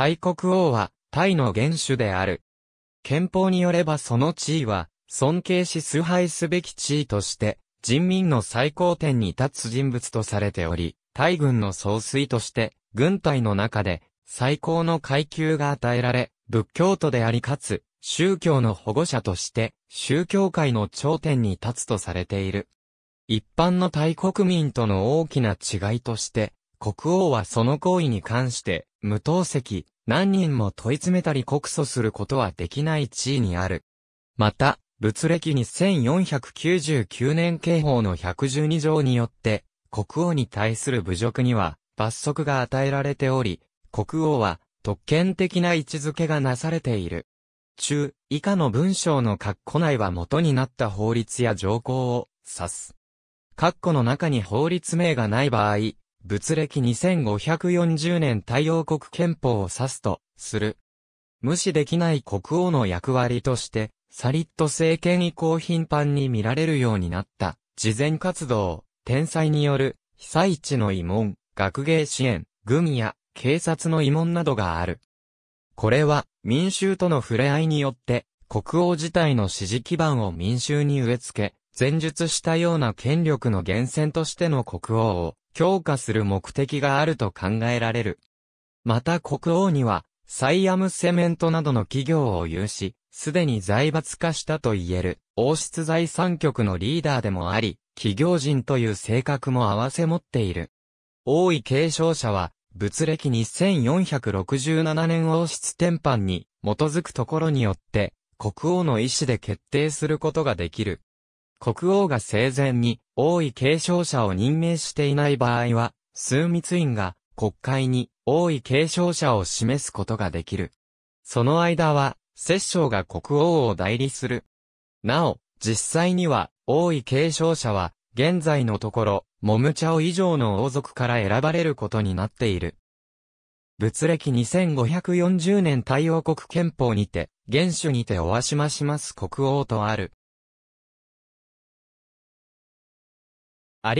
タイ国王は、タイの元首である。憲法によればその地位は、尊敬し崇拝すべき地位として、人民の最高点に立つ人物とされており、大軍の総帥として、軍隊の中で、最高の階級が与えられ、仏教徒でありかつ、宗教の保護者として、宗教界の頂点に立つとされている。一般のタイ国民との大きな違いとして、国王はその行為に関して、無党籍、何人も問い詰めたり告訴することはできない地位にある。また、仏歴に1499年刑法の112条によって、国王に対する侮辱には罰則が与えられており、国王は特権的な位置づけがなされている。中、以下の文章の括弧内は元になった法律や条項を指す。括弧の中に法律名がない場合、仏歴2540年太陽国憲法を指すと、する。無視できない国王の役割として、サリット政権以降頻繁に見られるようになった、事前活動、天災による、被災地の慰問、学芸支援、軍や、警察の慰問などがある。これは、民衆との触れ合いによって、国王自体の支持基盤を民衆に植え付け、前述したような権力の源泉としての国王を強化する目的があると考えられる。また国王には、サイアムセメントなどの企業を有し、すでに財閥化したと言える、王室財産局のリーダーでもあり、企業人という性格も併せ持っている。王位継承者は、物歴2467年王室天般に基づくところによって、国王の意思で決定することができる。国王が生前に王位継承者を任命していない場合は、枢密院が国会に王位継承者を示すことができる。その間は、摂政が国王を代理する。なお、実際には、王位継承者は、現在のところ、モムチャオ以上の王族から選ばれることになっている。仏歴2540年太陽国憲法にて、元首にておわしまします国王とある。ありが